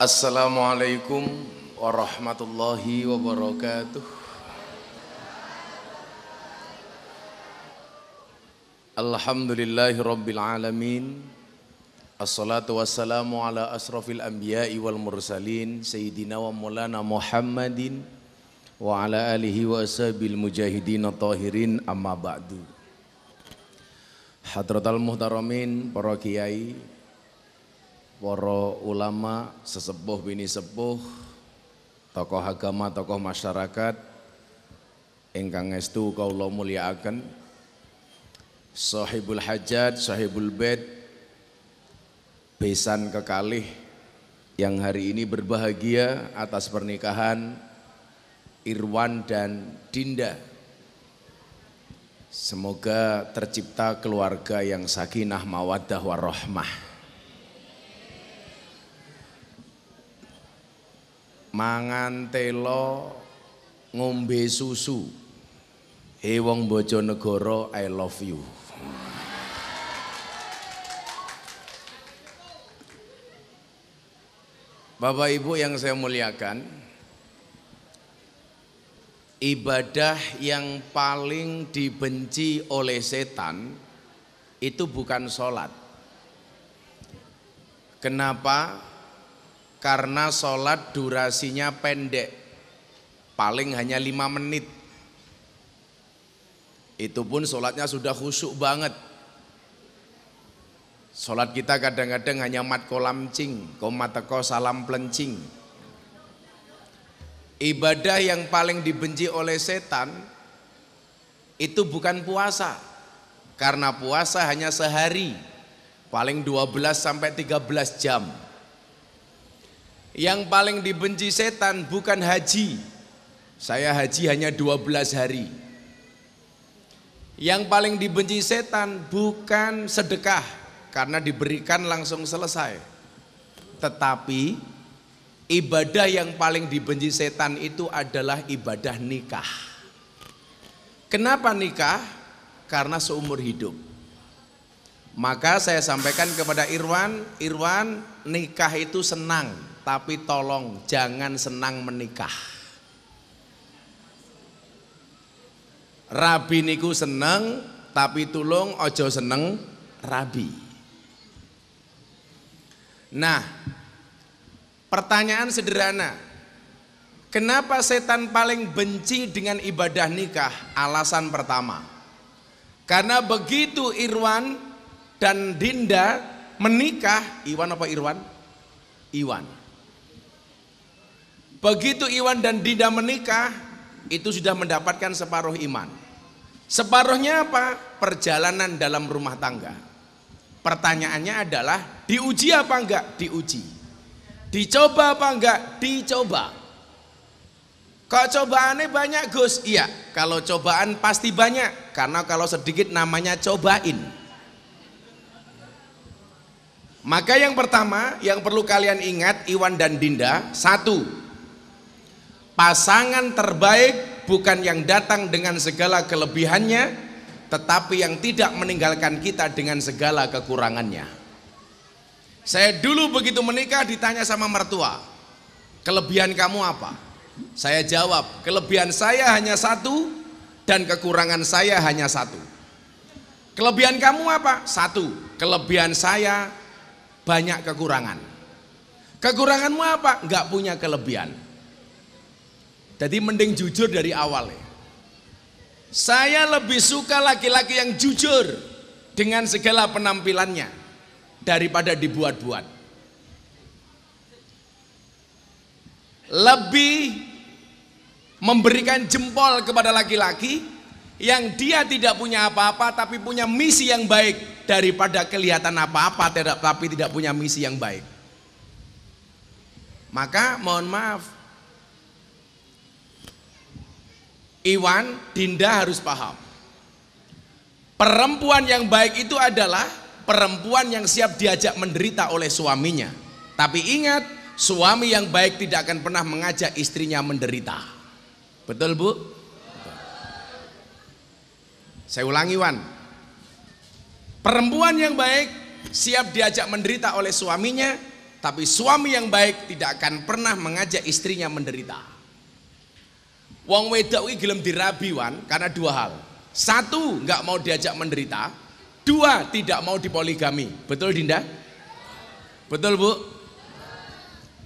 Assalamualaikum warahmatullahi wabarakatuh. Alhamdulillahi Assalatu wassalamu ala asrafil anbiya'i wal mursalin sayyidina wa maulana Muhammadin wa ala alihi wa ashabil mujahidin tahirin amma ba'du. Hadratal muhtaramin para kiai, para ulama, sesepuh bini sepuh, tokoh agama, tokoh masyarakat ingkang estu kaula mulyakaken sahibul hajat, sahibul bed besan kekalih yang hari ini berbahagia atas pernikahan Irwan dan Dinda. Semoga tercipta keluarga yang sakinah mawaddah warahmah. mangan telo ngombe susu he wong Bojonegoro I love you Bapak Ibu yang saya muliakan Ibadah yang paling dibenci oleh setan Itu bukan sholat Kenapa? karena sholat durasinya pendek paling hanya lima menit itu pun sholatnya sudah khusyuk banget sholat kita kadang-kadang hanya mat kolam cing komateko salam plencing ibadah yang paling dibenci oleh setan itu bukan puasa karena puasa hanya sehari paling 12 sampai 13 jam yang paling dibenci setan bukan haji. Saya haji hanya 12 hari. Yang paling dibenci setan bukan sedekah karena diberikan langsung selesai. Tetapi ibadah yang paling dibenci setan itu adalah ibadah nikah. Kenapa nikah? Karena seumur hidup. Maka saya sampaikan kepada Irwan, Irwan nikah itu senang, tapi tolong jangan senang menikah. Rabi niku senang, tapi tulung ojo seneng rabi. Nah, pertanyaan sederhana. Kenapa setan paling benci dengan ibadah nikah? Alasan pertama. Karena begitu Irwan dan Dinda menikah Iwan apa Irwan? Iwan. Begitu Iwan dan Dinda menikah, itu sudah mendapatkan separuh iman. Separuhnya apa? Perjalanan dalam rumah tangga. Pertanyaannya adalah diuji apa enggak? Diuji. Dicoba apa enggak? Dicoba. Kok cobaannya banyak Gus? Iya, kalau cobaan pasti banyak. Karena kalau sedikit namanya cobain. Maka yang pertama yang perlu kalian ingat Iwan dan Dinda, satu. Pasangan terbaik bukan yang datang dengan segala kelebihannya, tetapi yang tidak meninggalkan kita dengan segala kekurangannya. Saya dulu begitu menikah ditanya sama mertua, "Kelebihan kamu apa?" Saya jawab, "Kelebihan saya hanya satu dan kekurangan saya hanya satu." Kelebihan kamu apa? Satu. Kelebihan saya banyak kekurangan. Kekuranganmu apa? Enggak punya kelebihan. Jadi mending jujur dari awal ya. Saya lebih suka laki-laki yang jujur dengan segala penampilannya daripada dibuat-buat. Lebih memberikan jempol kepada laki-laki yang dia tidak punya apa-apa tapi punya misi yang baik daripada kelihatan apa-apa tapi tidak punya misi yang baik. Maka mohon maaf Iwan, Dinda harus paham. Perempuan yang baik itu adalah perempuan yang siap diajak menderita oleh suaminya. Tapi ingat, suami yang baik tidak akan pernah mengajak istrinya menderita. Betul, Bu? Saya ulangi Wan. Perempuan yang baik siap diajak menderita oleh suaminya, tapi suami yang baik tidak akan pernah mengajak istrinya menderita. Wong wedok iki gelem dirabi Wan karena dua hal. Satu, nggak mau diajak menderita. Dua, tidak mau dipoligami. Betul Dinda? Betul Bu?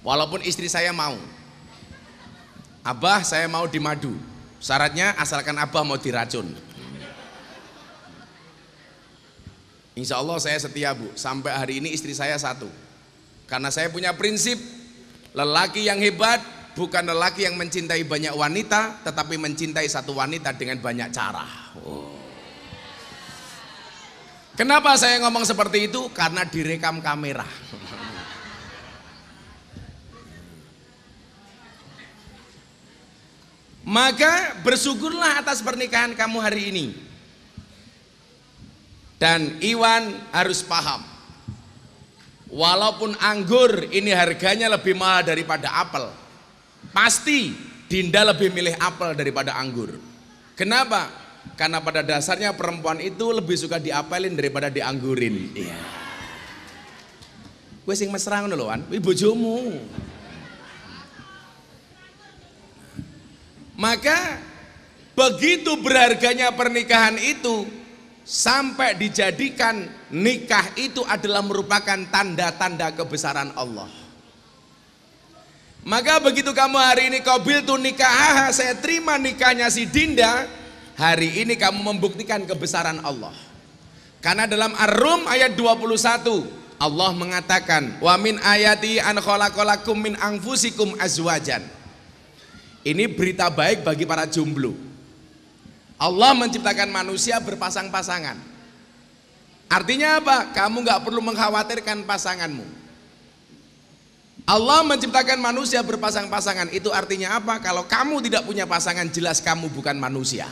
Walaupun istri saya mau. Abah saya mau dimadu. Syaratnya asalkan abah mau diracun. Insya Allah saya setia bu, sampai hari ini istri saya satu. Karena saya punya prinsip, lelaki yang hebat bukan lelaki yang mencintai banyak wanita, tetapi mencintai satu wanita dengan banyak cara. Oh. Kenapa saya ngomong seperti itu? Karena direkam kamera. Maka bersyukurlah atas pernikahan kamu hari ini. Dan Iwan harus paham. Walaupun anggur ini harganya lebih mahal daripada apel. Pasti Dinda lebih milih apel daripada anggur. Kenapa? Karena pada dasarnya perempuan itu lebih suka diapelin daripada dianggurin. Iya. Gue sing mesra ngono lho, ibu Maka begitu berharganya pernikahan itu, sampai dijadikan nikah itu adalah merupakan tanda-tanda kebesaran Allah. Maka begitu kamu hari ini kobil tuh nikah, saya terima nikahnya si Dinda, hari ini kamu membuktikan kebesaran Allah. Karena dalam Ar-Rum ayat 21 Allah mengatakan, "Wa min ayati an khalaqalakum min anfusikum azwajan." Ini berita baik bagi para jomblo. Allah menciptakan manusia berpasang-pasangan. Artinya apa? Kamu nggak perlu mengkhawatirkan pasanganmu. Allah menciptakan manusia berpasang-pasangan. Itu artinya apa? Kalau kamu tidak punya pasangan, jelas kamu bukan manusia.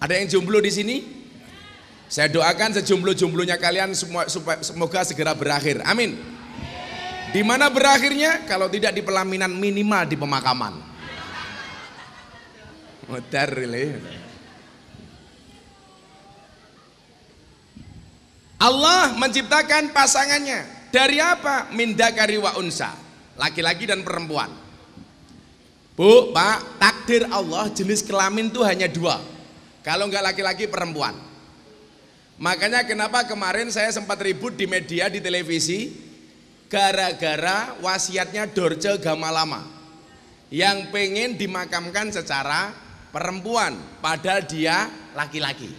Ada yang jomblo di sini? Saya doakan sejomblo-jomblonya kalian semua semoga segera berakhir. Amin. Di mana berakhirnya? Kalau tidak di pelaminan minimal di pemakaman. Allah menciptakan pasangannya dari apa? Mindakari wa unsa. Laki-laki dan perempuan. Bu, Pak, takdir Allah jenis kelamin itu hanya dua. Kalau nggak laki-laki perempuan. Makanya kenapa kemarin saya sempat ribut di media di televisi gara-gara wasiatnya Dorce Gamalama yang pengen dimakamkan secara perempuan padahal dia laki-laki.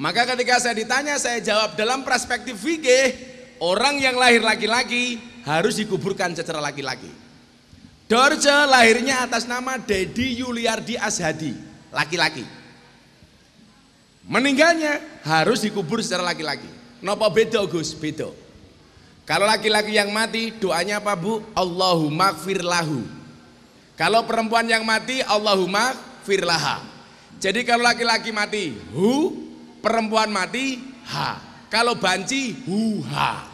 Maka ketika saya ditanya saya jawab dalam perspektif fikih orang yang lahir laki-laki harus dikuburkan secara laki-laki. Dorje lahirnya atas nama Dedi Yuliardi Azhadi laki-laki. Meninggalnya harus dikubur secara laki laki Nopo bedo Gus? bedo. Kalau laki-laki yang mati doanya apa Bu? Allahumma lahu. Kalau perempuan yang mati Allahumma firlaha. Jadi kalau laki-laki mati hu, perempuan mati ha. Kalau banci hu ha.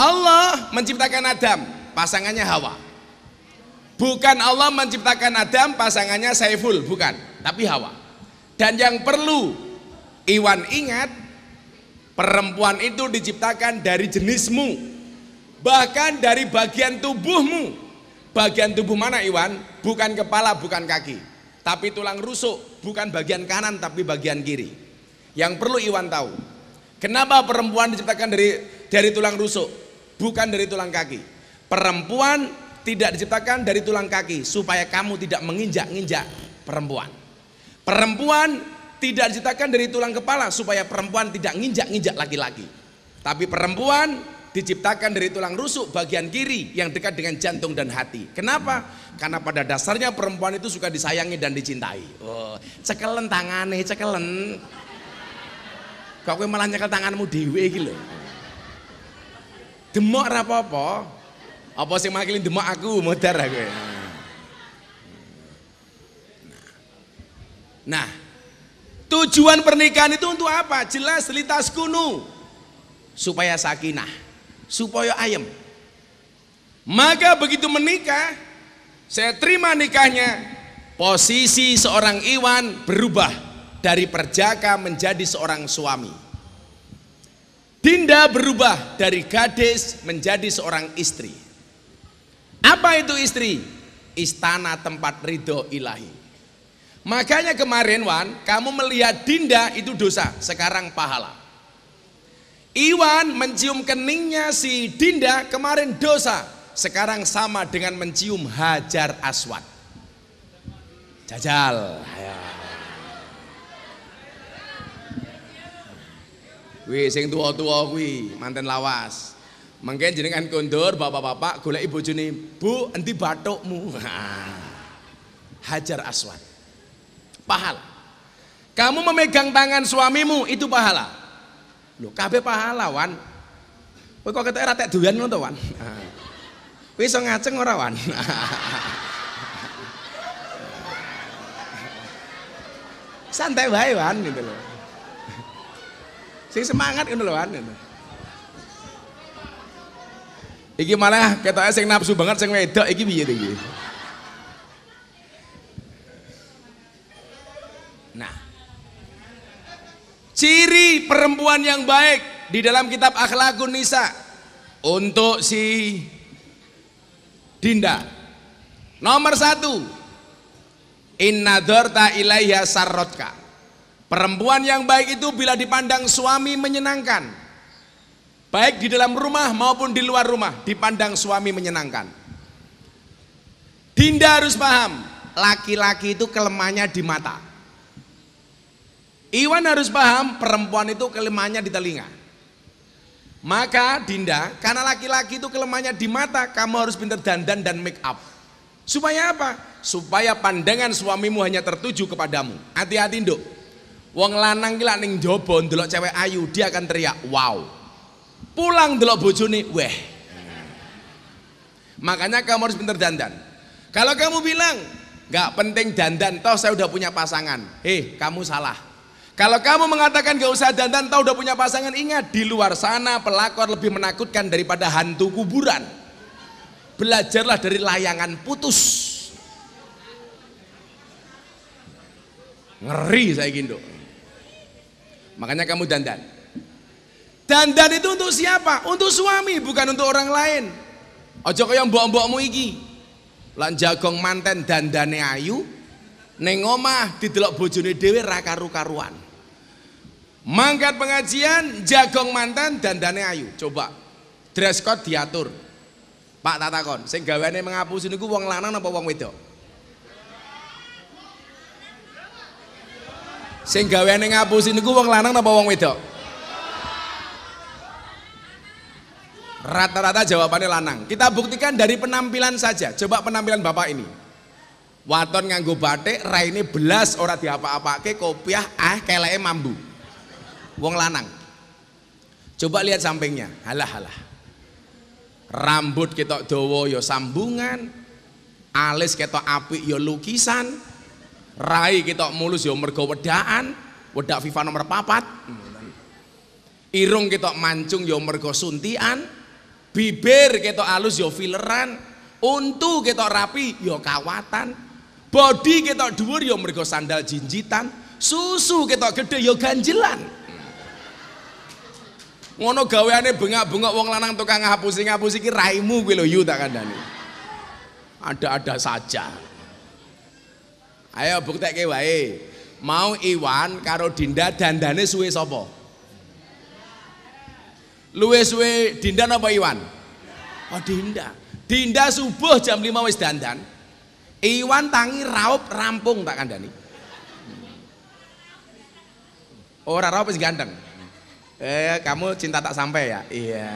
Allah menciptakan Adam, pasangannya Hawa. Bukan Allah menciptakan Adam, pasangannya Saiful, bukan, tapi Hawa. Dan yang perlu Iwan ingat, perempuan itu diciptakan dari jenismu, bahkan dari bagian tubuhmu. Bagian tubuh mana Iwan? Bukan kepala, bukan kaki. Tapi tulang rusuk, bukan bagian kanan tapi bagian kiri. Yang perlu Iwan tahu. Kenapa perempuan diciptakan dari dari tulang rusuk, bukan dari tulang kaki? Perempuan tidak diciptakan dari tulang kaki supaya kamu tidak menginjak-injak perempuan. Perempuan tidak diciptakan dari tulang kepala supaya perempuan tidak nginjak-nginjak laki-laki. Tapi perempuan diciptakan dari tulang rusuk bagian kiri yang dekat dengan jantung dan hati. Kenapa? Karena pada dasarnya perempuan itu suka disayangi dan dicintai. Oh, cekelen tangane, cekelen. Kok kowe malah nyekel tanganmu dhewe iki lho. Demok apa-apa. Apa sing makili demok aku modar aku. Nah. nah. tujuan pernikahan itu untuk apa? Jelas litas kunu supaya sakinah supaya ayam. Maka begitu menikah, saya terima nikahnya, posisi seorang Iwan berubah dari perjaka menjadi seorang suami. Dinda berubah dari gadis menjadi seorang istri. Apa itu istri? Istana tempat ridho ilahi. Makanya kemarin Wan, kamu melihat Dinda itu dosa, sekarang pahala. Iwan mencium keningnya si Dinda kemarin dosa. Sekarang sama dengan mencium Hajar Aswad. Jajal. Ya. Wih, sing tua-tua wih manten lawas. Mungkin jenengan kondur bapak-bapak gula ibu juni, Bu, enti batokmu Hajar Aswad. Pahala. Kamu memegang tangan suamimu itu pahala. Lho, kabeh pahlawan. Kowe kok ketek ratek doyan ngono to, Wan? Kowe iso ngaceng ora, Wan? Santai wae, Wan, gitu loh. Sing semangat ngono lho, Wan. Gitu. Iki malah kita sing nafsu banget sing wedok iki piye iki? Ciri perempuan yang baik di dalam kitab Akhlakun Nisa untuk si Dinda. Nomor satu, Inna dorta ilaiha sarrotka. Perempuan yang baik itu bila dipandang suami menyenangkan. Baik di dalam rumah maupun di luar rumah dipandang suami menyenangkan. Dinda harus paham, laki-laki itu kelemahannya di mata. Iwan harus paham perempuan itu kelemahannya di telinga. Maka Dinda, karena laki-laki itu kelemahannya di mata, kamu harus pintar dandan dan make up. Supaya apa? Supaya pandangan suamimu hanya tertuju kepadamu. Hati-hati, Nduk. Wong lanang ki ning njaba ndelok cewek ayu, dia akan teriak, "Wow." Pulang ndelok bojone, "Weh." Makanya kamu harus pintar dandan. Kalau kamu bilang, "Gak penting dandan, toh saya udah punya pasangan." Eh, kamu salah. Kalau kamu mengatakan gak usah dandan, tahu udah punya pasangan, ingat di luar sana pelakor lebih menakutkan daripada hantu kuburan. Belajarlah dari layangan putus. Ngeri saya gindo. Makanya kamu dandan. Dandan itu untuk siapa? Untuk suami, bukan untuk orang lain. Ojo kaya mbok-mbokmu iki. Lan jagong manten dandane ayu, Neng omah didelok bojone dhewe raka karu-karuan. Mangkat pengajian, jagong mantan dandane ayu. Coba dress code diatur. Pak tatakon, sing gaweane menghapus niku wong lanang apa wong wedok? Sing gaweane ngapusi niku wong lanang apa wong wedok? Rata-rata jawabannya lanang. Kita buktikan dari penampilan saja. Coba penampilan Bapak ini. Waton nganggo batik, raine belas ora diapa-apake, kopiah ah keleke mambu. Wong lanang. Coba lihat sampingnya. Halah halah. Rambut ketok dawa ya sambungan, alis ketok api ya lukisan, rai ketok mulus ya mergo wedaan, wedak FIFA nomor papat. Irung ketok mancung ya mergo suntian, bibir ketok alus ya fileran, untu ketok rapi ya kawatan, Body kita dhuwur ya mergo sandal jinjitan, susu kita gede ya ganjilan. Ngono gaweane bengak-bengok wong lanang tukang ngapusi-ngapusi iki raimu kuwi lho yu tak Ada-ada saja. Ayo buktekke wae. Mau Iwan karo Dinda dandane suwe sapa? Luwe-suwe Dinda napa Iwan? Oh Dinda. Dinda subuh jam 5 wis dandan. Iwan tangi raup rampung tak kandani. Oh, ora oh, raup wis ganteng. Eh kamu cinta tak sampai ya? Iya.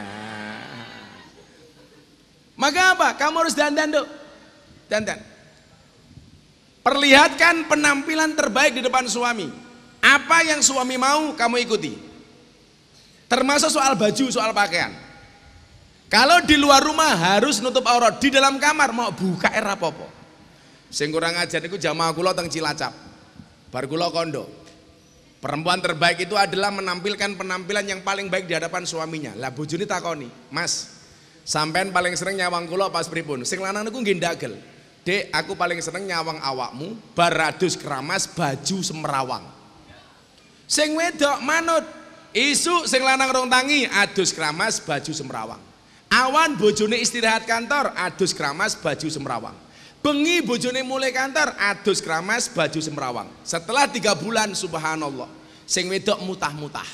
Maka apa? Kamu harus dandan do. Dandan. Perlihatkan penampilan terbaik di depan suami. Apa yang suami mau kamu ikuti. Termasuk soal baju, soal pakaian. Kalau di luar rumah harus nutup aurat, di dalam kamar mau buka era popo. Sing kurang ajar niku jamaah kula teng Cilacap. Bar kula kondo. Perempuan terbaik itu adalah menampilkan penampilan yang paling baik di hadapan suaminya. Lah bojone takoni, "Mas, sampean paling sering nyawang kula pas pripun?" Sing lanang niku nggih Dek, aku paling seneng nyawang awakmu, Bar baradus keramas, baju semrawang." Sing wedok manut, isu sing lanang rong tangi, adus keramas, baju semrawang. Awan bojone istirahat kantor, adus keramas, baju semrawang bengi bojone mulai kantor adus kramas baju semrawang setelah tiga bulan subhanallah sing wedok mutah-mutah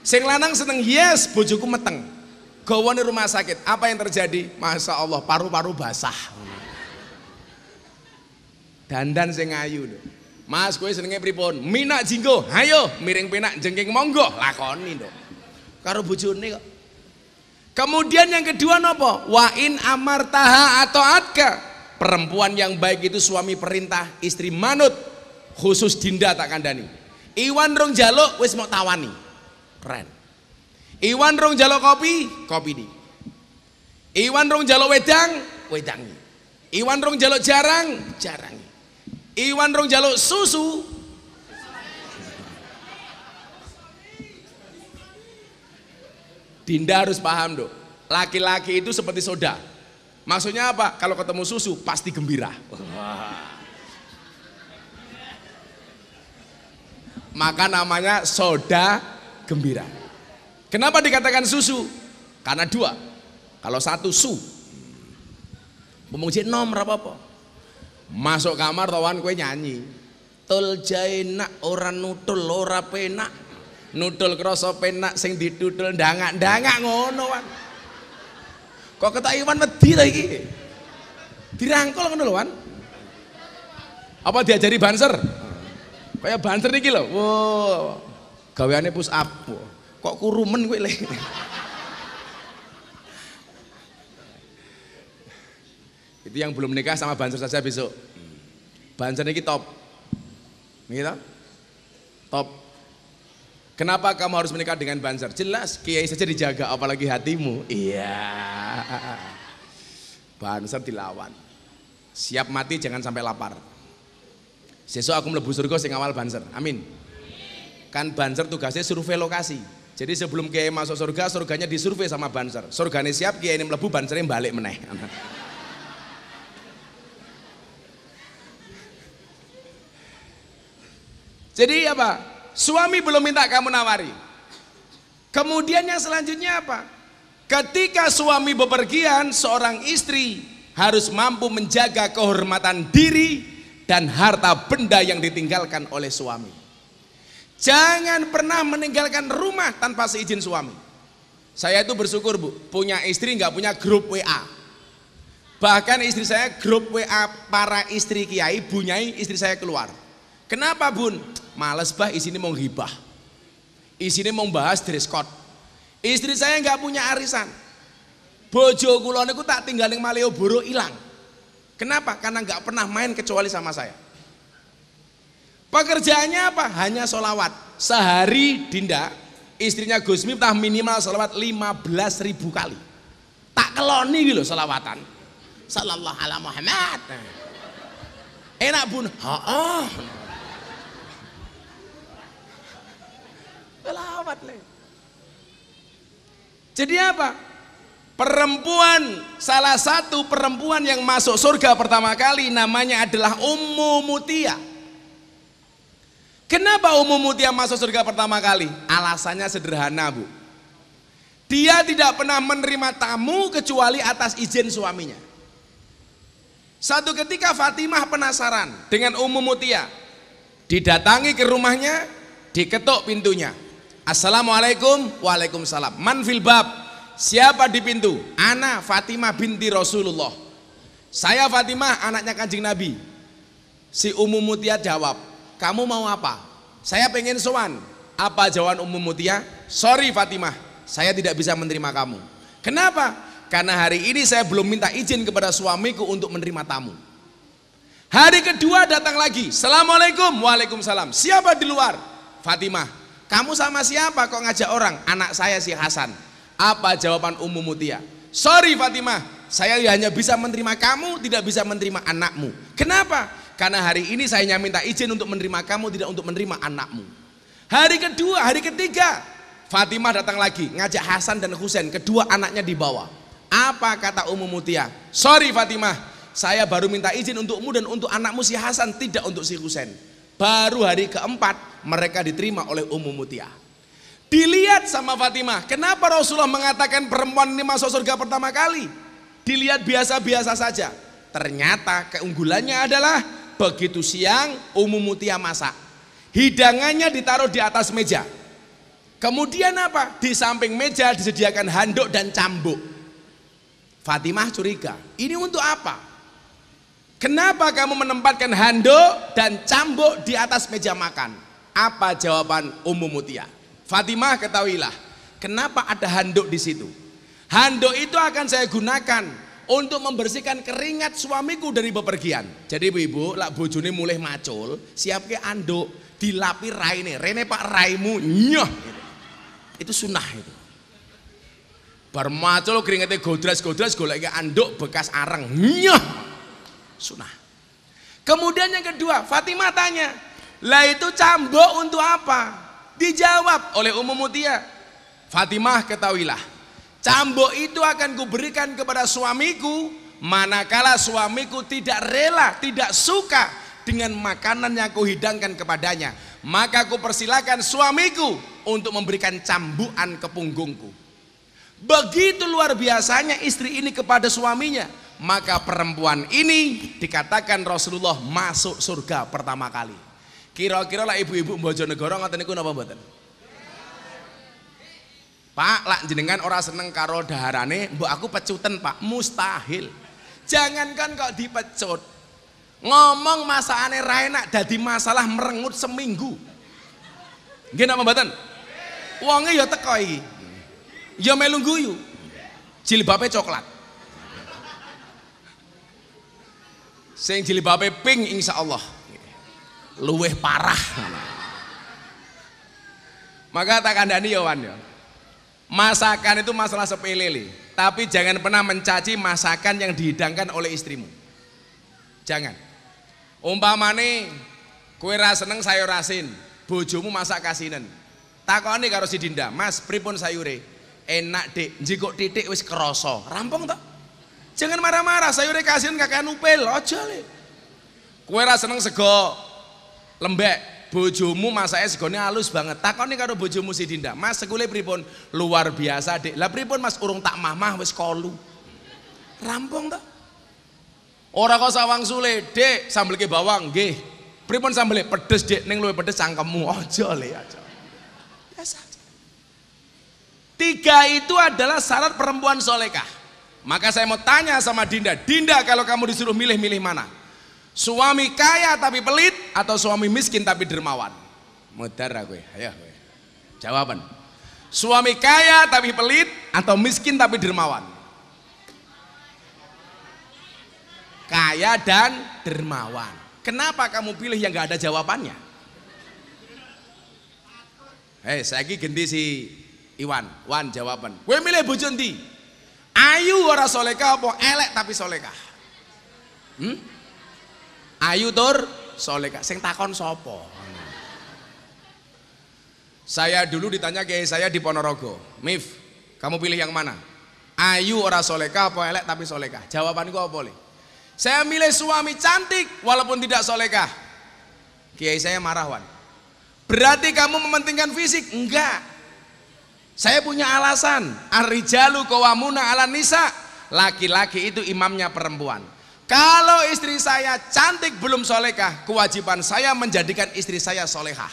sing lanang seneng yes bojoku meteng gawone rumah sakit apa yang terjadi masa Allah paru-paru basah dandan sing ayu Mas kowe senengnya pripun minak jinggo ayo miring penak jengking monggo lakoni dong karo bojone kok Kemudian yang kedua nopo? wain in amartaha atau atka. Perempuan yang baik itu suami perintah, istri manut. Khusus Dinda tak kandani. Iwan rong jaluk wis mau tawani. Keren. Iwan rong jaluk kopi, kopi di. Iwan rong jaluk wedang, wedangi. Iwan rong jaluk jarang, jarang Iwan rong jaluk susu, Dinda harus paham dok. Laki-laki itu seperti soda. Maksudnya apa? Kalau ketemu susu pasti gembira. Maka namanya soda gembira. Kenapa dikatakan susu? Karena dua. Kalau satu su. Pemungsi nom apa-apa. Masuk kamar tawan kue nyanyi. Tul nak orang nutul ora penak. Nutul kroso sing ditutul dangak-dangak ngonoan. Kok ketok Iwan wedi ta iki? Dirangkul ngono lho, Wan. Apa diajari banser? Kayak banser niki lho. Wow. Gaweane push up. Kok kurumen gue le. Itu yang belum nikah sama banser saja besok. Banser ini top. ini Top Kenapa kamu harus menikah dengan Banser? Jelas, kiai saja dijaga, apalagi hatimu. Iya. Banser dilawan. Siap mati jangan sampai lapar. Sesuai aku melebur surga sing awal Banser. Amin. Kan Banser tugasnya survei lokasi. Jadi sebelum kiai masuk surga, surganya disurvei sama Banser. Surganya siap, kiai ini Banser Bansernya balik meneh. Jadi apa? Suami belum minta kamu nawari. Kemudian yang selanjutnya apa? Ketika suami bepergian, seorang istri harus mampu menjaga kehormatan diri dan harta benda yang ditinggalkan oleh suami. Jangan pernah meninggalkan rumah tanpa seizin suami. Saya itu bersyukur bu, punya istri nggak punya grup WA. Bahkan istri saya grup WA para istri kiai, bunyai istri saya keluar. Kenapa bun? Males bah isinya mau ngibah, Isinya mau bahas dress code. Istri saya nggak punya arisan. Bojo kula niku tak tinggalin Malioboro hilang. Kenapa? Karena nggak pernah main kecuali sama saya. Pekerjaannya apa? Hanya solawat. Sehari Dinda, istrinya Gus Miftah minimal solawat 15 ribu kali. Tak keloni gitu solawatan. Sallallahu ala Muhammad. Enak bun. -ha. Selamat le. Jadi apa? Perempuan, salah satu perempuan yang masuk surga pertama kali namanya adalah Ummu Mutia. Kenapa Ummu Mutia masuk surga pertama kali? Alasannya sederhana bu. Dia tidak pernah menerima tamu kecuali atas izin suaminya. Satu ketika Fatimah penasaran dengan Ummu Mutia. Didatangi ke rumahnya, diketuk pintunya. Assalamualaikum, waalaikumsalam. Man fil siapa di pintu? Ana Fatimah binti Rasulullah. Saya Fatimah, anaknya kanjeng Nabi. Si umum Mutia jawab, kamu mau apa? Saya pengen sowan. Apa jawaban umum Mutia? Sorry Fatimah, saya tidak bisa menerima kamu. Kenapa? Karena hari ini saya belum minta izin kepada suamiku untuk menerima tamu. Hari kedua datang lagi. Assalamualaikum, waalaikumsalam. Siapa di luar? Fatimah kamu sama siapa kok ngajak orang anak saya si Hasan apa jawaban Umum Mutia sorry Fatimah saya hanya bisa menerima kamu tidak bisa menerima anakmu kenapa karena hari ini saya hanya minta izin untuk menerima kamu tidak untuk menerima anakmu hari kedua hari ketiga Fatimah datang lagi ngajak Hasan dan Husain kedua anaknya dibawa apa kata Umum Mutia sorry Fatimah saya baru minta izin untukmu dan untuk anakmu si Hasan tidak untuk si Husain baru hari keempat mereka diterima oleh Ummu Mutia. Dilihat sama Fatimah, kenapa Rasulullah mengatakan perempuan ini masuk surga pertama kali? Dilihat biasa-biasa saja. Ternyata keunggulannya adalah begitu siang Ummu Mutia masak. Hidangannya ditaruh di atas meja. Kemudian apa? Di samping meja disediakan handuk dan cambuk. Fatimah curiga, ini untuk apa? Kenapa kamu menempatkan handuk dan cambuk di atas meja makan? Apa jawaban Ummu Mutia? Fatimah ketahuilah, kenapa ada handuk di situ? Handuk itu akan saya gunakan untuk membersihkan keringat suamiku dari bepergian. Jadi ibu-ibu, lak bojone mulai macul, siapke anduk, dilapi raine, rene pak raimu nyoh. Itu sunnah itu. Bar macul keringatnya godras-godras goleknya anduk bekas arang nyoh. Sunnah. Kemudian yang kedua, Fatimah tanya, lah itu cambuk untuk apa? Dijawab oleh umum Mutia. Fatimah ketahuilah, cambuk itu akan kuberikan kepada suamiku manakala suamiku tidak rela, tidak suka dengan makanan yang kuhidangkan kepadanya. Maka aku persilakan suamiku untuk memberikan cambukan ke punggungku. Begitu luar biasanya istri ini kepada suaminya. Maka perempuan ini dikatakan Rasulullah masuk surga pertama kali. Kira-kira lah ibu-ibu negara ngoten niku napa mboten? Pak, lak jenengan ora seneng karo daharane, mbok aku pecuten, Pak. Mustahil. Jangankan kok dipecut. Ngomong masakane ra enak dadi masalah merengut seminggu. Nggih napa mboten? Wonge ya teko iki. Ya melu guyu. Jilbabe coklat. Sing jilbabe pink insyaallah. Allah luweh parah maka tak kandani ya ya masakan itu masalah sepele li. tapi jangan pernah mencaci masakan yang dihidangkan oleh istrimu jangan umpamane kue seneng sayur asin bojomu masak kasinan takoni karo si Dinda mas pripun sayure enak dek jikok titik wis keroso, rampung tak jangan marah-marah sayure kasinan kakak nupel aja li kue seneng sego lembek bojomu masake segone halus banget takoni karo bojomu si Dinda Mas sekule pripun luar biasa dek lah pripun Mas urung tak mamah wis kolu rampung toh ora kok sawang sule dek sambel ke bawang ge pripun sambel pedes dek neng luwe pedes sangkemu aja le aja biasa tiga itu adalah syarat perempuan solekah maka saya mau tanya sama Dinda Dinda kalau kamu disuruh milih milih mana Suami kaya tapi pelit atau suami miskin tapi dermawan? Mudar ya, aku ya, Jawaban. Suami kaya tapi pelit atau miskin tapi dermawan? Kaya dan dermawan. Kenapa kamu pilih yang gak ada jawabannya? Hei, eh, saya ganti si Iwan. Wan jawaban. Gue milih bujundi. Ayu ora soleka apa elek tapi soleka? Hmm? Ayu tur soleka. Sing takon sopo. Saya dulu ditanya kiai saya di Ponorogo, Mif, kamu pilih yang mana? Ayu ora soleka apa elek tapi soleka? Jawaban gue boleh? Saya milih suami cantik walaupun tidak soleka. Kiai saya marah Berarti kamu mementingkan fisik? Enggak. Saya punya alasan. Arijalu kawamuna ala nisa. Laki-laki itu imamnya perempuan. Kalau istri saya cantik belum solehah, kewajiban saya menjadikan istri saya solehah.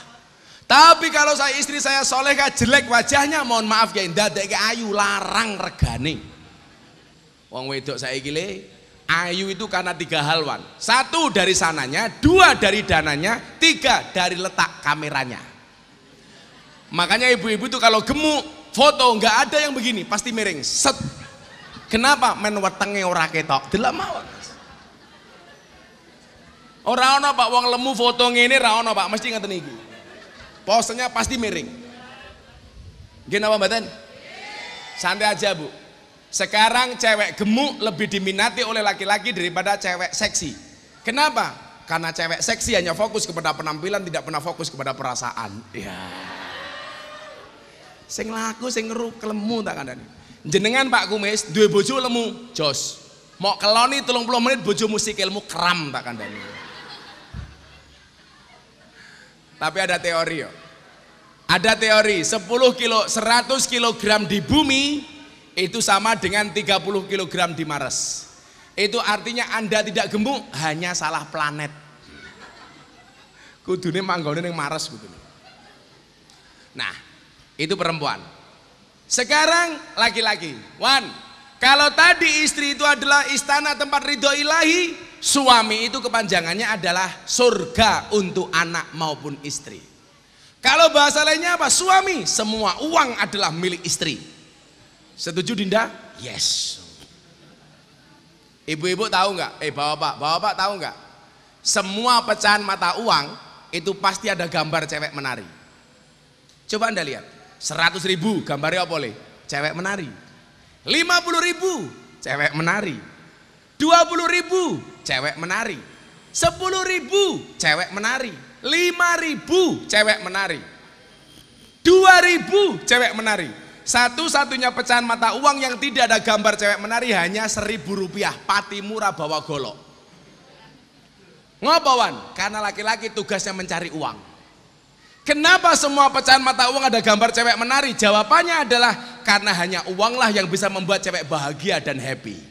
Tapi kalau saya istri saya solehah jelek wajahnya, mohon maaf ya, dadek ayu larang regani. Wong wedok saya gile, ayu itu karena tiga hal Satu dari sananya, dua dari dananya, tiga dari letak kameranya. Makanya ibu-ibu itu kalau gemuk foto nggak ada yang begini, pasti miring. Set. Kenapa men ora ketok? Delok mawon. Ora ana Pak wong lemu foto ini, ra ana Pak, mesti ngeten iki. Posenya pasti miring. Nggih napa mboten? Santai aja, Bu. Sekarang cewek gemuk lebih diminati oleh laki-laki daripada cewek seksi. Kenapa? Karena cewek seksi hanya fokus kepada penampilan, tidak pernah fokus kepada perasaan. Ya. Sing laku, sing ngeru kelemu tak kandani. Jenengan Pak Kumis, dua bojo lemu, jos. Mau keloni puluh menit bojo musik ilmu kram tak kandani. Tapi ada teori yo. Ada teori 10 kilo 100 kg di bumi itu sama dengan 30 kg di Mars. Itu artinya Anda tidak gemuk, hanya salah planet. Kudune manggone ning Mars kudune. Nah, itu perempuan. Sekarang laki-laki. Wan, kalau tadi istri itu adalah istana tempat ridho ilahi, suami itu kepanjangannya adalah surga untuk anak maupun istri. Kalau bahasa lainnya apa? Suami, semua uang adalah milik istri. Setuju Dinda? Yes. Ibu-ibu tahu nggak? Eh bapak, bapak tahu nggak? Semua pecahan mata uang itu pasti ada gambar cewek menari. Coba anda lihat, 100 ribu gambarnya apa boleh? Cewek menari. 50 ribu cewek menari. 20 ribu cewek menari 10 ribu cewek menari 5 ribu cewek menari 2 ribu cewek menari satu-satunya pecahan mata uang yang tidak ada gambar cewek menari hanya seribu rupiah pati murah bawa golok ngobawan karena laki-laki tugasnya mencari uang Kenapa semua pecahan mata uang ada gambar cewek menari? Jawabannya adalah karena hanya uanglah yang bisa membuat cewek bahagia dan happy.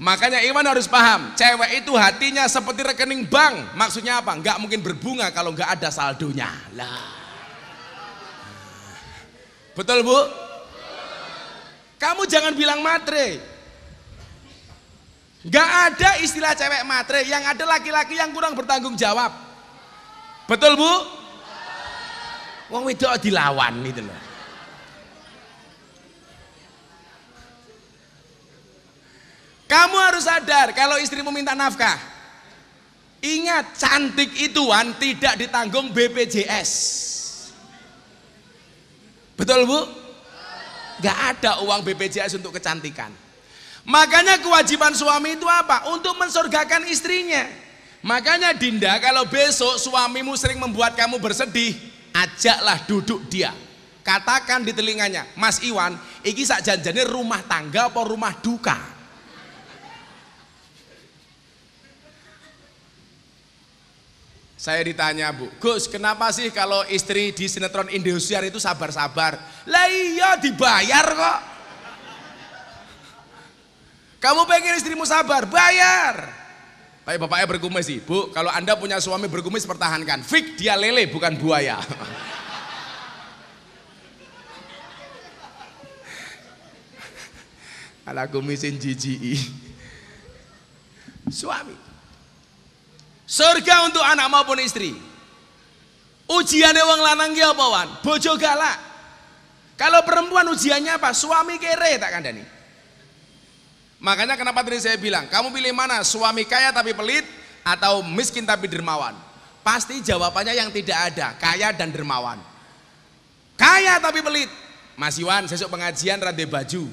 Makanya Iwan harus paham, cewek itu hatinya seperti rekening bank. Maksudnya apa? Nggak mungkin berbunga kalau nggak ada saldonya. Lah. Betul bu? Kamu jangan bilang matre. Nggak ada istilah cewek matre, yang ada laki-laki yang kurang bertanggung jawab. Betul bu? Wong wedok dilawan gitu loh. Kamu harus sadar kalau istrimu minta nafkah. Ingat, cantik ituan tidak ditanggung BPJS. Betul bu? Gak ada uang BPJS untuk kecantikan. Makanya kewajiban suami itu apa? Untuk mensurgakan istrinya. Makanya Dinda kalau besok suamimu sering membuat kamu bersedih, ajaklah duduk dia. Katakan di telinganya, Mas Iwan, ini sak janjane rumah tangga apa rumah duka? Saya ditanya bu, Gus kenapa sih kalau istri di sinetron Indosiar itu sabar-sabar? Lah iya dibayar kok. Kamu pengen istrimu sabar, bayar. Tapi bapaknya berkumis sih, bu kalau anda punya suami berkumis pertahankan. Fik dia lele bukan buaya. Alagumisin kumisin jijii. Suami Surga untuk anak maupun istri. Ujiannya wong lanang ki apa, Wan? Bojo galak. Kalau perempuan ujiannya apa? Suami kere tak kandani. Makanya kenapa tadi saya bilang, kamu pilih mana? Suami kaya tapi pelit atau miskin tapi dermawan? Pasti jawabannya yang tidak ada, kaya dan dermawan. Kaya tapi pelit. Mas Iwan, sesuk pengajian rade baju.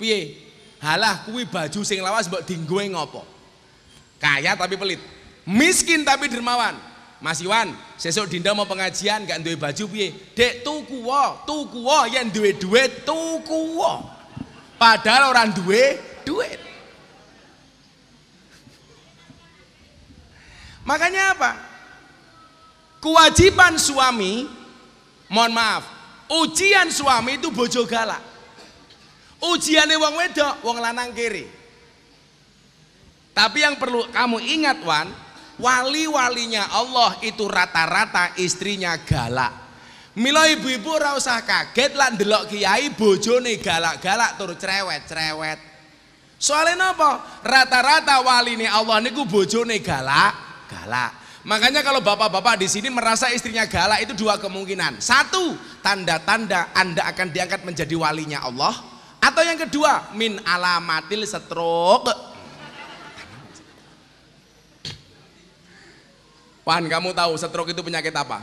Piye? Halah kuwi baju sing lawas mbok dinggoe ngopo? Kaya tapi pelit miskin tapi dermawan Mas Iwan sesuk Dinda mau pengajian gak duwe baju piye dek tuku wo tuku wo yang duwe duit tuku wo padahal orang duwe duit makanya apa kewajiban suami mohon maaf ujian suami itu bojo galak ujiannya wong wedok wong lanang kiri tapi yang perlu kamu ingat Wan wali-walinya Allah itu rata-rata istrinya galak Milo ibu-ibu rausah kaget lan delok kiai bojone galak-galak tur cerewet-cerewet. Soalnya apa? Rata-rata wali nih Allah niku bojone galak, galak. Makanya kalau bapak-bapak di sini merasa istrinya galak itu dua kemungkinan. Satu, tanda-tanda Anda akan diangkat menjadi walinya Allah. Atau yang kedua, min alamatil setruk Pan, kamu tahu stroke itu penyakit apa?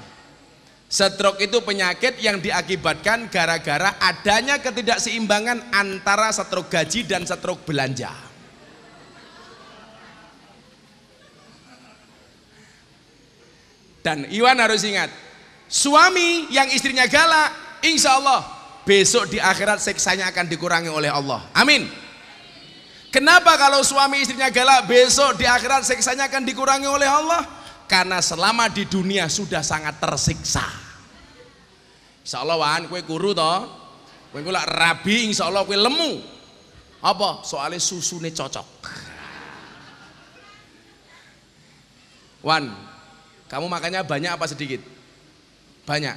Stroke itu penyakit yang diakibatkan gara-gara adanya ketidakseimbangan antara stroke gaji dan stroke belanja. Dan Iwan harus ingat, suami yang istrinya galak, insya Allah besok di akhirat seksanya akan dikurangi oleh Allah. Amin. Kenapa kalau suami istrinya galak, besok di akhirat seksanya akan dikurangi oleh Allah? karena selama di dunia sudah sangat tersiksa insya Allah wan kue guru toh kue gula rabi insya Allah kue lemu apa soalnya susu ini cocok wan kamu makannya banyak apa sedikit banyak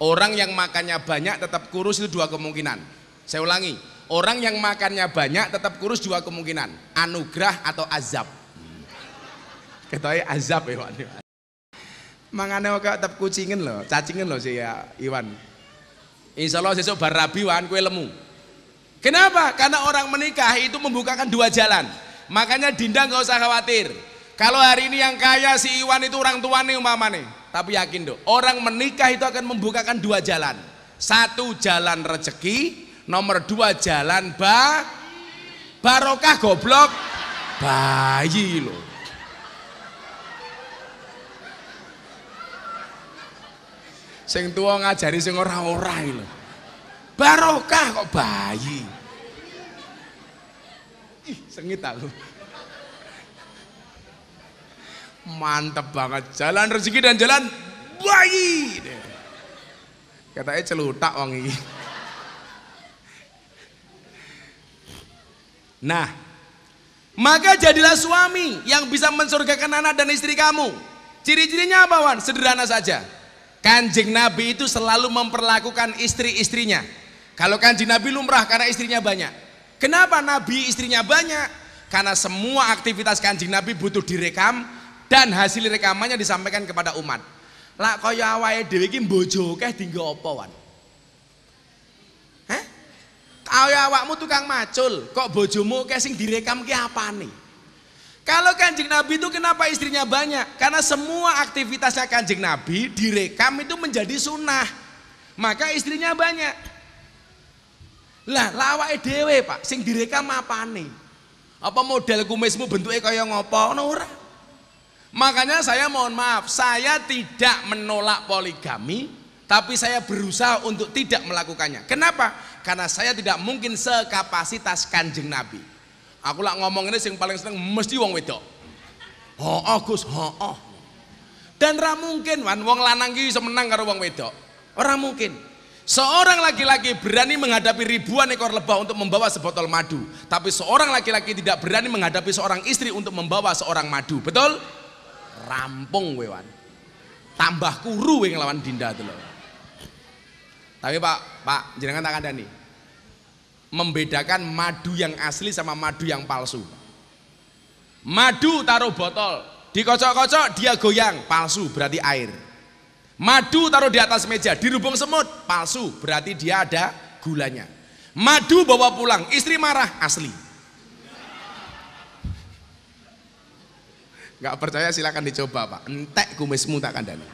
orang yang makannya banyak tetap kurus itu dua kemungkinan saya ulangi orang yang makannya banyak tetap kurus dua kemungkinan anugerah atau azab Ketoke azab Iwan. Mangane kok tetep kucingen lho, cacingen lho si ya, Iwan. Insya Allah bar rabi Wan kue lemu. Kenapa? Karena orang menikah itu membukakan dua jalan. Makanya Dinda nggak usah khawatir. Kalau hari ini yang kaya si Iwan itu orang tua nih umama nih. Tapi yakin dong, orang menikah itu akan membukakan dua jalan. Satu jalan rezeki, nomor dua jalan ba barokah goblok bayi loh Sing tua ngajari sing ora-ora lho. Barokah kok bayi. Ih, sengit aku. Mantep banget. Jalan rezeki dan jalan bayi. Katanya celutak wong iki. Nah, maka jadilah suami yang bisa mensurgakan anak dan istri kamu. Ciri-cirinya apa, Wan? Sederhana saja. Kanjeng Nabi itu selalu memperlakukan istri-istrinya. Kalau kanjeng Nabi lumrah karena istrinya banyak. Kenapa Nabi istrinya banyak? Karena semua aktivitas kanjeng Nabi butuh direkam dan hasil rekamannya disampaikan kepada umat. Lah kaya awake dhewe iki bojo akeh dienggo apa wan? Hah? Kaya awakmu tukang macul, kok bojomu kasing sing direkam apa nih? Kalau kanjeng Nabi itu kenapa istrinya banyak? Karena semua aktivitasnya kanjeng Nabi direkam itu menjadi sunnah. Maka istrinya banyak. Lah lawa EDW Pak, sing direkam apa nih? Apa model kumismu bentuknya yang ngopo? Nora. Makanya saya mohon maaf, saya tidak menolak poligami, tapi saya berusaha untuk tidak melakukannya. Kenapa? Karena saya tidak mungkin sekapasitas kanjeng Nabi. Aku lak ngomong ini sing paling seneng mesti wong wedok. Hooh Gus, hooh. Dan ra mungkin wan wong lanang bisa semenang karo wong wedok. Ora mungkin. Seorang laki-laki berani menghadapi ribuan ekor lebah untuk membawa sebotol madu, tapi seorang laki-laki tidak berani menghadapi seorang istri untuk membawa seorang madu. Betul? Rampung wewan. Tambah kuru yang lawan Dinda itu loh. Tapi Pak, Pak, jenengan tak ada nih membedakan madu yang asli sama madu yang palsu madu taruh botol dikocok-kocok dia goyang palsu berarti air madu taruh di atas meja dirubung semut palsu berarti dia ada gulanya madu bawa pulang istri marah asli Gak percaya silakan dicoba pak entek kumismu tak kandani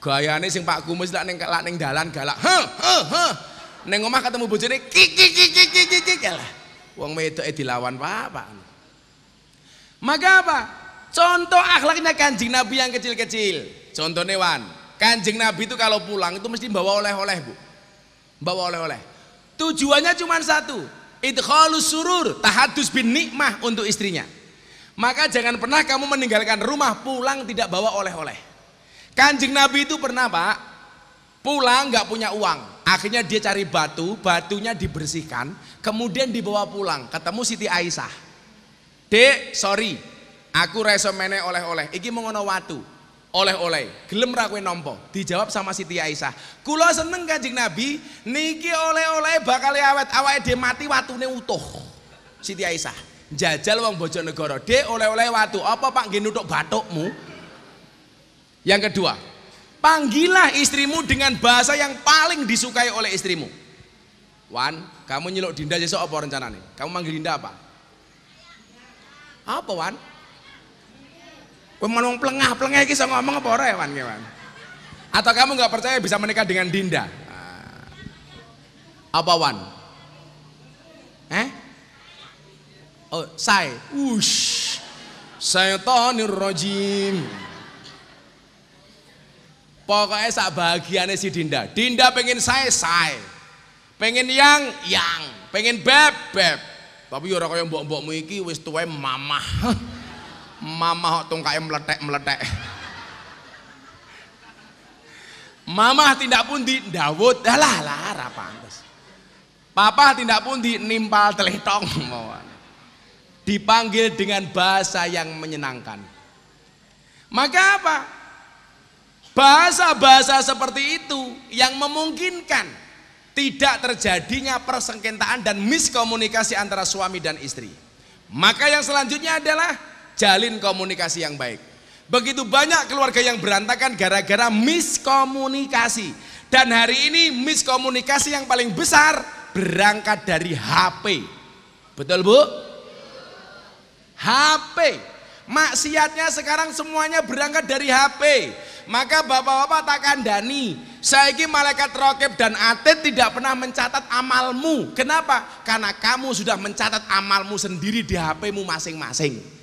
gayane sing pak kumis lak ning lak ning dalan galak Ha ha ha. Neng omah ketemu bojone kik kiki kiki kiki kik kik ya lah. Wong e dilawan Pak. Maka apa? Contoh akhlaknya kanjeng Nabi yang kecil-kecil. Contohnya Wan, kanjeng Nabi itu kalau pulang itu mesti bawa oleh-oleh bu, bawa oleh-oleh. Tujuannya cuma satu, idkholus surur, tahadus bin nikmah untuk istrinya. Maka jangan pernah kamu meninggalkan rumah pulang tidak bawa oleh-oleh. Kanjeng Nabi itu pernah pak, pulang nggak punya uang, Akhirnya dia cari batu, batunya dibersihkan, kemudian dibawa pulang, ketemu Siti Aisyah. Dek, sorry, aku reso mene oleh-oleh, iki mengono watu, oleh-oleh, gelem rakwe nompo. Dijawab sama Siti Aisyah. Kulo seneng Kanjeng Nabi, niki oleh-oleh bakal awet, Awet dia mati watune utuh. Siti Aisyah, jajal wong Bojonegoro, Dek oleh-oleh watu, apa Pak nggih batukmu? Yang kedua, Panggillah istrimu dengan bahasa yang paling disukai oleh istrimu. Wan, kamu nyelok Dinda besok apa rencana nih? Kamu manggil Dinda apa? Apa Wan? Kamu menung pelengah pelengah iki ngomong apa orang ya Wan Wan? Atau kamu nggak percaya bisa menikah dengan Dinda? Ah. Apa Wan? Eh? Oh, saya. Ush. saya Tony Rojim. Pokoknya sak bahagiannya si Dinda. Dinda pengen saya, saya. Pengen yang, yang. Pengen beb, beb. Tapi ya orang kaya mbok-mbokmu iki wis tuwe mamah. mamah kok tungkae meletek-meletek. Mamah tidak pun di Dawud, dah lah ora pantes. Papa tidak pun di nimpal teletong mawon. Dipanggil dengan bahasa yang menyenangkan. Maka apa? Bahasa-bahasa seperti itu yang memungkinkan tidak terjadinya persengketaan dan miskomunikasi antara suami dan istri. Maka yang selanjutnya adalah jalin komunikasi yang baik. Begitu banyak keluarga yang berantakan gara-gara miskomunikasi. Dan hari ini miskomunikasi yang paling besar berangkat dari HP. Betul Bu? HP. Maksiatnya sekarang semuanya berangkat dari HP. Maka bapak-bapak tak kandani. ini malaikat rokib dan atid tidak pernah mencatat amalmu. Kenapa? Karena kamu sudah mencatat amalmu sendiri di HPmu masing-masing.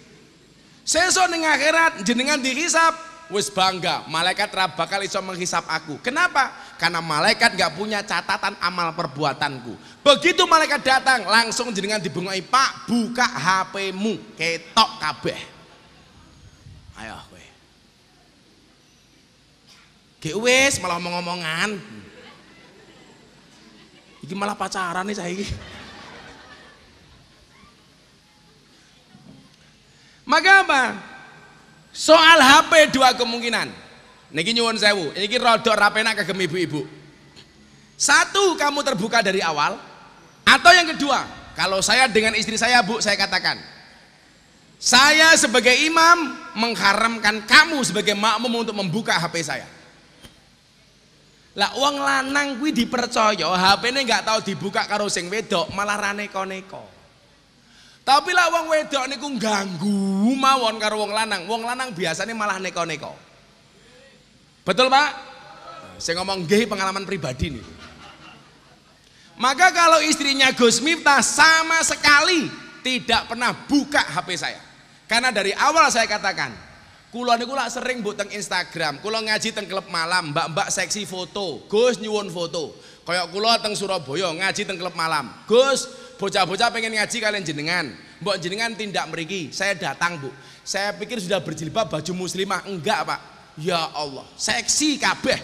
sesuai dengan akhirat jenengan dihisap, wis bangga, malaikat ra bakal iso menghisap aku. Kenapa? Karena malaikat gak punya catatan amal perbuatanku. Begitu malaikat datang, langsung jenengan dibungai "Pak, buka HPmu, ketok kabeh." Ayo kowe. Gek wis malah ngomong-ngomongan. Iki malah pacaran nih saya Maka apa? Soal HP dua kemungkinan. Niki nyuwun sewu, niki rodok rapena kagem ibu-ibu. Satu, kamu terbuka dari awal. Atau yang kedua, kalau saya dengan istri saya, Bu, saya katakan, saya sebagai imam mengharamkan kamu sebagai makmum untuk membuka HP saya. Lah uang lanang kuwi dipercaya hp ini nggak tahu dibuka karo sing wedok, malah raneko-neko. Tapi lah uang wedok niku ganggu mawon karo uang lanang. uang lanang biasanya malah neko-neko. Betul, Pak? Saya ngomong gay pengalaman pribadi nih. Maka kalau istrinya Gus Miftah sama sekali tidak pernah buka HP saya. Karena dari awal saya katakan, kulon itu sering buteng Instagram, Kulon ngaji teng klub malam, mbak-mbak seksi foto, Gus nyuwun foto. Kayak kulon teng Surabaya ngaji teng klub malam. Gus, bocah-bocah pengen ngaji kalian jenengan. Mbok jenengan tindak meriki, saya datang, Bu. Saya pikir sudah berjilbab baju muslimah, enggak, Pak. Ya Allah, seksi kabeh.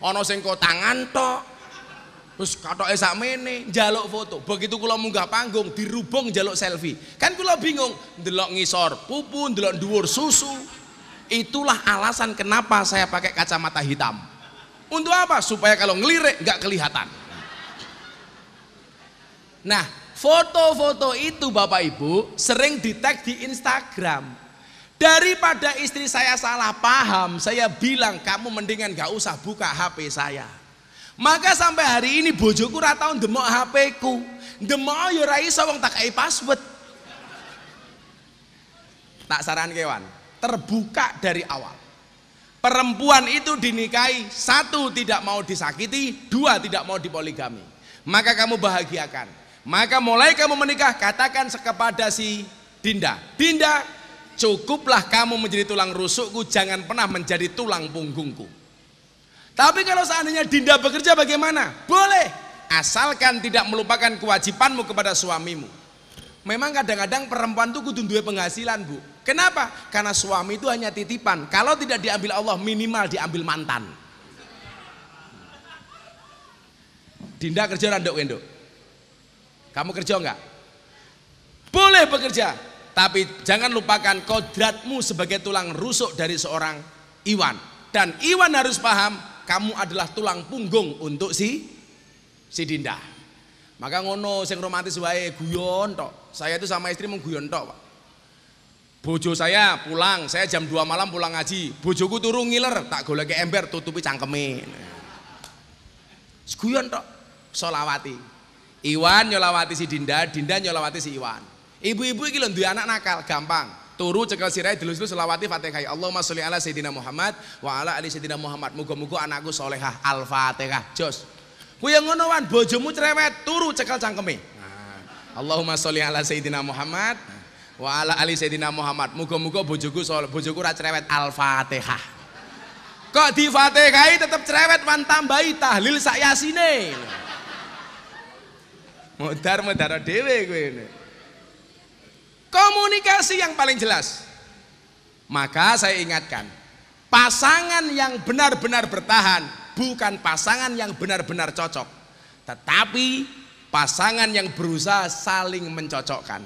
Ana sing kotangan terus kata esak mene jaluk foto begitu kula munggah panggung dirubung jaluk selfie kan kula bingung delok ngisor pupu delok dhuwur susu itulah alasan kenapa saya pakai kacamata hitam untuk apa supaya kalau ngelirik nggak kelihatan nah foto-foto itu Bapak Ibu sering di tag di Instagram Daripada istri saya salah paham, saya bilang kamu mendingan gak usah buka HP saya. Maka sampai hari ini bojoku ra tau ndemok HP-ku. Ndemok ya ora iso wong tak kei password. Tak saran kewan, terbuka dari awal. Perempuan itu dinikahi satu tidak mau disakiti, dua tidak mau dipoligami. Maka kamu bahagiakan. Maka mulai kamu menikah katakan kepada si Dinda, Dinda cukuplah kamu menjadi tulang rusukku, jangan pernah menjadi tulang punggungku. Tapi kalau seandainya Dinda bekerja bagaimana? Boleh, asalkan tidak melupakan kewajibanmu kepada suamimu. Memang kadang-kadang perempuan itu kudu duwe penghasilan, Bu. Kenapa? Karena suami itu hanya titipan. Kalau tidak diambil Allah, minimal diambil mantan. Dinda kerja randok Kamu kerja enggak? Boleh bekerja, tapi jangan lupakan kodratmu sebagai tulang rusuk dari seorang Iwan. Dan Iwan harus paham kamu adalah tulang punggung untuk si si Dinda. Maka ngono sing romantis wae guyon tok. Saya itu sama istri mengguyon tok, Pak. Bojo saya pulang, saya jam 2 malam pulang ngaji. Bojoku turu ngiler, tak goleki ember tutupi cangkeme. Guyon tok. Solawati. Iwan nyolawati si Dinda, Dinda nyolawati si Iwan. Ibu-ibu iki lho anak nakal, gampang turu cekal sirai dulu-dulu selawati Fatihah. Ya Allahumma sholli ala sayyidina Muhammad wa ala ali sayyidina Muhammad. mugo mugo anakku solehah. Al-Fatihah. Jos. ku yang ngonoan bojomu cerewet, turu cekal cangkemih. Nah. Allahumma sholli ala sayyidina Muhammad wa ala ali sayyidina Muhammad. mugo mugo bojoku soleh, bojoku ra cerewet. Al-Fatihah. Kok di Fatihah tetap cerewet wan tambahi tahlil sak yasine. Mudar mudar gue ini. Komunikasi yang paling jelas. Maka saya ingatkan, pasangan yang benar-benar bertahan bukan pasangan yang benar-benar cocok, tetapi pasangan yang berusaha saling mencocokkan.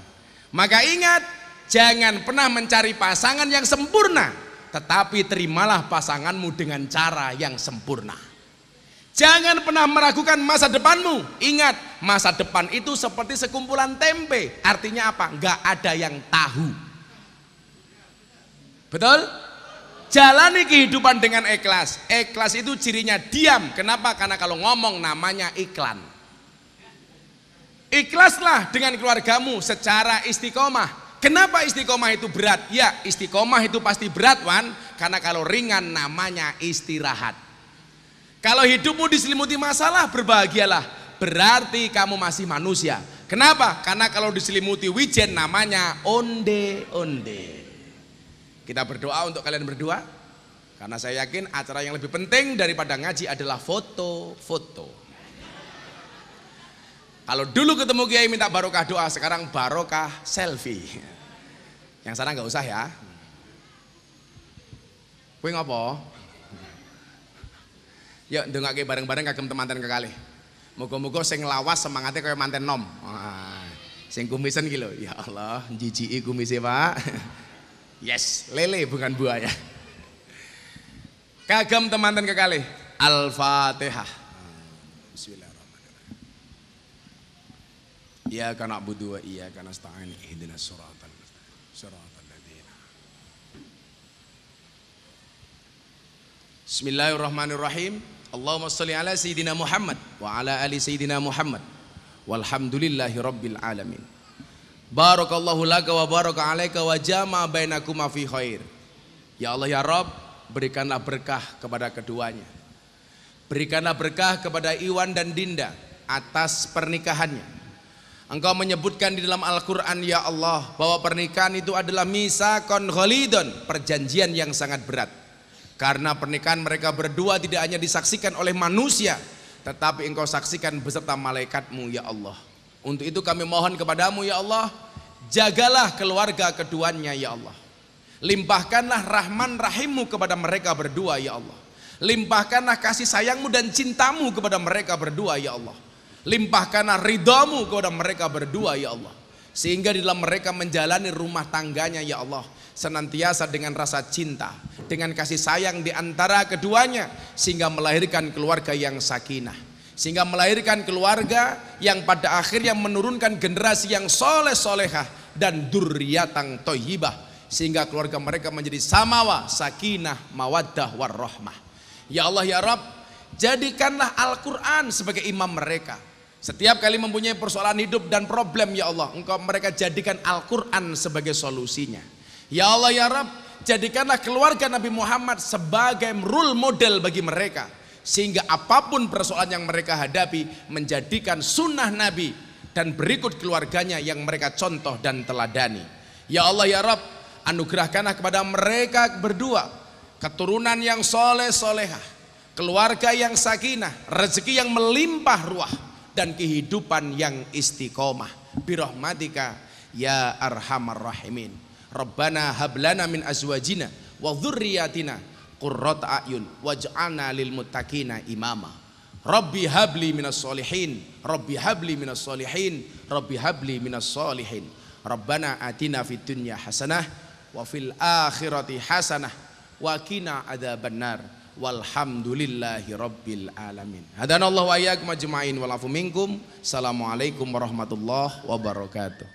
Maka ingat, jangan pernah mencari pasangan yang sempurna, tetapi terimalah pasanganmu dengan cara yang sempurna. Jangan pernah meragukan masa depanmu. Ingat, masa depan itu seperti sekumpulan tempe. Artinya apa? Enggak ada yang tahu. Betul? Jalani kehidupan dengan ikhlas. Ikhlas itu cirinya diam. Kenapa? Karena kalau ngomong namanya iklan. Ikhlaslah dengan keluargamu secara istiqomah. Kenapa istiqomah itu berat? Ya, istiqomah itu pasti berat, Wan. Karena kalau ringan namanya istirahat. Kalau hidupmu diselimuti masalah, berbahagialah. Berarti kamu masih manusia. Kenapa? Karena kalau diselimuti wijen namanya onde-onde. Kita berdoa untuk kalian berdua. Karena saya yakin acara yang lebih penting daripada ngaji adalah foto-foto. Kalau dulu ketemu kiai minta barokah doa, sekarang barokah selfie. Yang sana nggak usah ya. Kuing apa? Yuk dongake bareng-bareng kagem temanten kekali. Moga-moga sing lawas semangatnya kaya manten nom. Wah, sing kumisen gitu. Ya Allah, jijiki kumise, Pak. Yes, lele bukan buaya. Kagem temanten kekali. Al-Fatihah. Bismillahirrahmanirrahim. Iya karena budu wa iya karena sta'in ihdinas siratal siratal ladzina. Bismillahirrahmanirrahim. Allahumma salli ala Sayyidina Muhammad wa ala ali Sayyidina Muhammad walhamdulillahi rabbil alamin barakallahu laka wa baraka alaika wa jama bainakuma fi khair ya Allah ya Rabb berikanlah berkah kepada keduanya berikanlah berkah kepada Iwan dan Dinda atas pernikahannya Engkau menyebutkan di dalam Al-Quran ya Allah bahwa pernikahan itu adalah misakon khalidon perjanjian yang sangat berat karena pernikahan mereka berdua tidak hanya disaksikan oleh manusia, tetapi engkau saksikan beserta malaikatmu ya Allah. Untuk itu kami mohon kepadamu ya Allah, jagalah keluarga keduanya ya Allah. Limpahkanlah rahman rahimmu kepada mereka berdua ya Allah. Limpahkanlah kasih sayangmu dan cintamu kepada mereka berdua ya Allah. Limpahkanlah ridamu kepada mereka berdua ya Allah. Sehingga di dalam mereka menjalani rumah tangganya ya Allah senantiasa dengan rasa cinta, dengan kasih sayang di antara keduanya sehingga melahirkan keluarga yang sakinah sehingga melahirkan keluarga yang pada akhirnya menurunkan generasi yang soleh solehah dan duriatang tohibah sehingga keluarga mereka menjadi samawa sakinah mawaddah warrohmah ya Allah ya Rabb jadikanlah Al-Quran sebagai imam mereka setiap kali mempunyai persoalan hidup dan problem ya Allah, engkau mereka jadikan Al-Qur'an sebagai solusinya. Ya Allah ya Rabb, jadikanlah keluarga Nabi Muhammad sebagai role model bagi mereka sehingga apapun persoalan yang mereka hadapi menjadikan sunnah Nabi dan berikut keluarganya yang mereka contoh dan teladani. Ya Allah ya Rabb, anugerahkanlah kepada mereka berdua keturunan yang soleh solehah, keluarga yang sakinah, rezeki yang melimpah ruah, dan kehidupan yang istiqomah birahmatika ya arhamar rahimin Rabbana hablana min azwajina wa dhurriyatina qurrata ayun waj'alna lil muttaqina imama Rabbi habli minas solihin Rabbi habli minas solihin Rabbi habli minas solihin Rabbana atina fid dunya hasanah wa fil akhirati hasanah wa qina adzabannar walhamdulillahi rabbil alamin. Hadanallahu wa ajma'in wal minkum. Assalamualaikum warahmatullahi wabarakatuh.